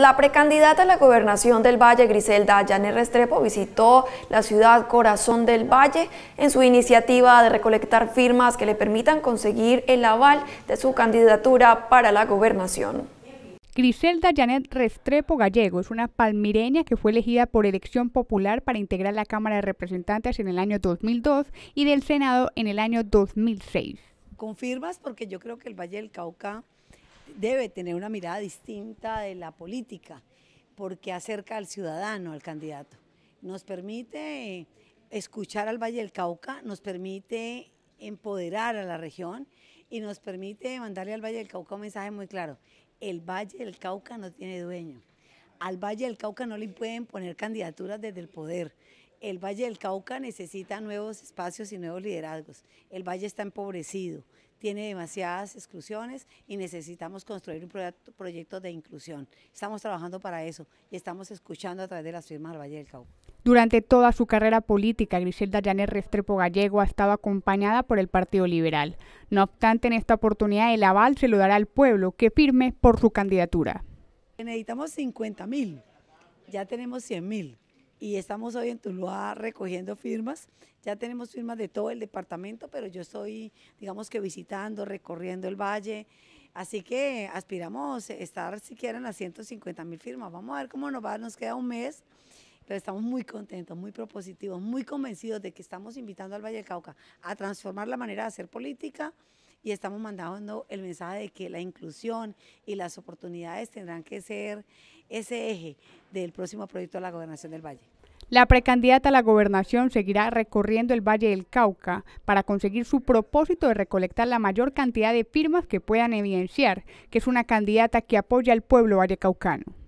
La precandidata a la gobernación del Valle, Griselda Janet Restrepo, visitó la ciudad Corazón del Valle en su iniciativa de recolectar firmas que le permitan conseguir el aval de su candidatura para la gobernación. Griselda Janet Restrepo Gallego es una palmireña que fue elegida por elección popular para integrar la Cámara de Representantes en el año 2002 y del Senado en el año 2006. Confirmas porque yo creo que el Valle del Cauca debe tener una mirada distinta de la política, porque acerca al ciudadano, al candidato. Nos permite escuchar al Valle del Cauca, nos permite empoderar a la región y nos permite mandarle al Valle del Cauca un mensaje muy claro. El Valle del Cauca no tiene dueño. Al Valle del Cauca no le pueden poner candidaturas desde el poder el Valle del Cauca necesita nuevos espacios y nuevos liderazgos. El Valle está empobrecido, tiene demasiadas exclusiones y necesitamos construir un proyecto, de inclusión. Estamos trabajando para eso y estamos escuchando a través de las firmas del Valle del Cauca. Durante toda su carrera política, Griselda Llanes Restrepo Gallego ha estado acompañada por el Partido Liberal. No obstante, en esta oportunidad el aval se lo dará al pueblo que firme por su candidatura. Necesitamos 50 mil, ya tenemos 100 mil y estamos hoy en Tuluá recogiendo firmas. Ya tenemos firmas de todo el departamento, pero yo estoy, digamos que visitando, recorriendo el valle. Así que aspiramos estar siquiera en las 150 mil firmas. Vamos a ver cómo nos va, nos queda un mes. Pero estamos muy contentos, muy propositivos, muy convencidos de que estamos invitando al Valle del Cauca a transformar la manera de hacer política, y estamos mandando el mensaje de que la inclusión y las oportunidades tendrán que ser ese eje del próximo proyecto de la gobernación del Valle. La precandidata a la gobernación seguirá recorriendo el Valle del Cauca para conseguir su propósito de recolectar la mayor cantidad de firmas que puedan evidenciar que es una candidata que apoya al pueblo vallecaucano.